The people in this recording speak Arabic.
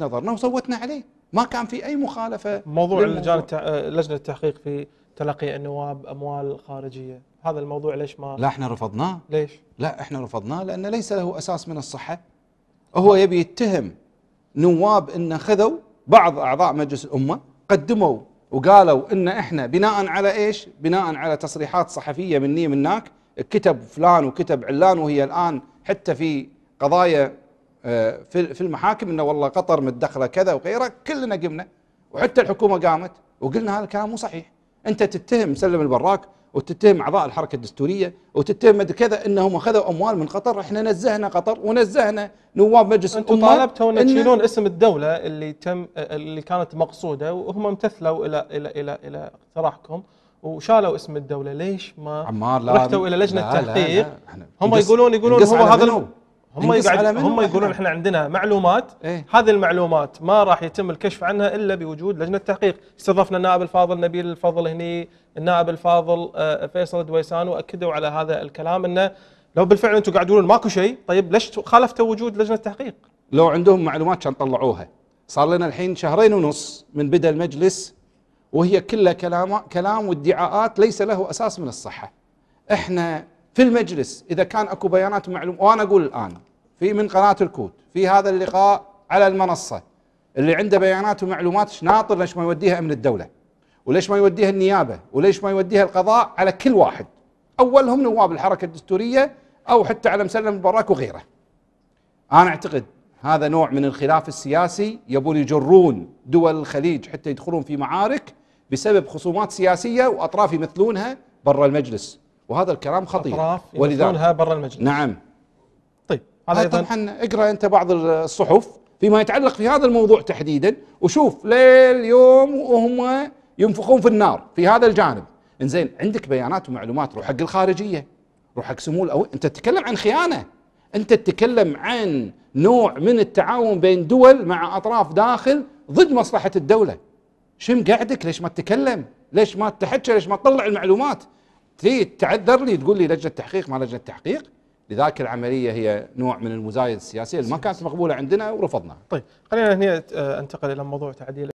نظرنا وصوتنا عليه ما كان في اي مخالفه موضوع لجان آه، لجنه التحقيق في تلقي النواب اموال خارجيه هذا الموضوع ليش ما لا احنا رفضناه ليش لا احنا رفضناه لان ليس له اساس من الصحه هو يبي يتهم نواب ان خذوا بعض اعضاء مجلس الامه قدموا وقالوا ان احنا بناء على ايش بناء على تصريحات صحفيه مني منك كتب فلان وكتب علان وهي الان حتى في قضايا آه، في المحاكم انه والله قطر متدخله كذا وغيره كلنا قمنا وحتى الحكومه قامت وقلنا هذا الكلام مو صحيح انت تتهم مسلم البراك وتتهم اعضاء الحركه الدستوريه وتتهم كذا انهم اخذوا اموال من قطر احنا نزهنا قطر ونزهنا نواب مجلس انتم طالبتوا ان تشيلون اسم الدوله اللي تم آه، اللي كانت مقصوده وهم امتثلوا الى الى الى الى اقتراحكم وشالوا اسم الدوله ليش ما عمار لا رحتوا الى لجنه لا لا لا هم يقولون يقولون هو هذا هم يقعد هم يقولون احنا عندنا معلومات إيه؟ هذه المعلومات ما راح يتم الكشف عنها الا بوجود لجنه تحقيق استضفنا النائب الفاضل نبيل الفضل هني النائب الفاضل آه، فيصل الدويسان واكدوا على هذا الكلام انه لو بالفعل انتم قاعد تقولون ماكو شيء طيب ليش خالفتوا وجود لجنه تحقيق لو عندهم معلومات كان طلعوها صار لنا الحين شهرين ونص من بدا المجلس وهي كلها كلام كلام وادعاءات ليس له اساس من الصحه احنا في المجلس اذا كان اكو بيانات معلومه وانا اقول الان في من قناة الكوت في هذا اللقاء على المنصة اللي عنده بيانات ومعلومات ناطر ليش ما يوديها أمن الدولة وليش ما يوديها النيابة وليش ما يوديها القضاء على كل واحد أولهم نواب الحركة الدستورية أو حتى على مسلم البراك وغيره أنا أعتقد هذا نوع من الخلاف السياسي يبون يجرون دول الخليج حتى يدخلون في معارك بسبب خصومات سياسية وأطراف يمثلونها برا المجلس وهذا الكلام خطير أطراف يمثلونها برا المجلس نعم هذا أيضا طبعا اقرا انت بعض الصحف فيما يتعلق في هذا الموضوع تحديدا وشوف ليل يوم وهم ينفخون في النار في هذا الجانب انزين عندك بيانات ومعلومات روح حق الخارجيه روح حق سمو الأو... انت تتكلم عن خيانه انت تتكلم عن نوع من التعاون بين دول مع اطراف داخل ضد مصلحه الدوله شم مقعدك ليش ما تتكلم ليش ما تحكي ليش ما تطلع المعلومات تريد لي تقول لي لجنه تحقيق ما لجنه تحقيق لذلك العمليه هي نوع من المزايده السياسيه اللي ما كانت مقبوله عندنا ورفضناها. طيب خلينا هنا آه، انتقل الى موضوع تعديل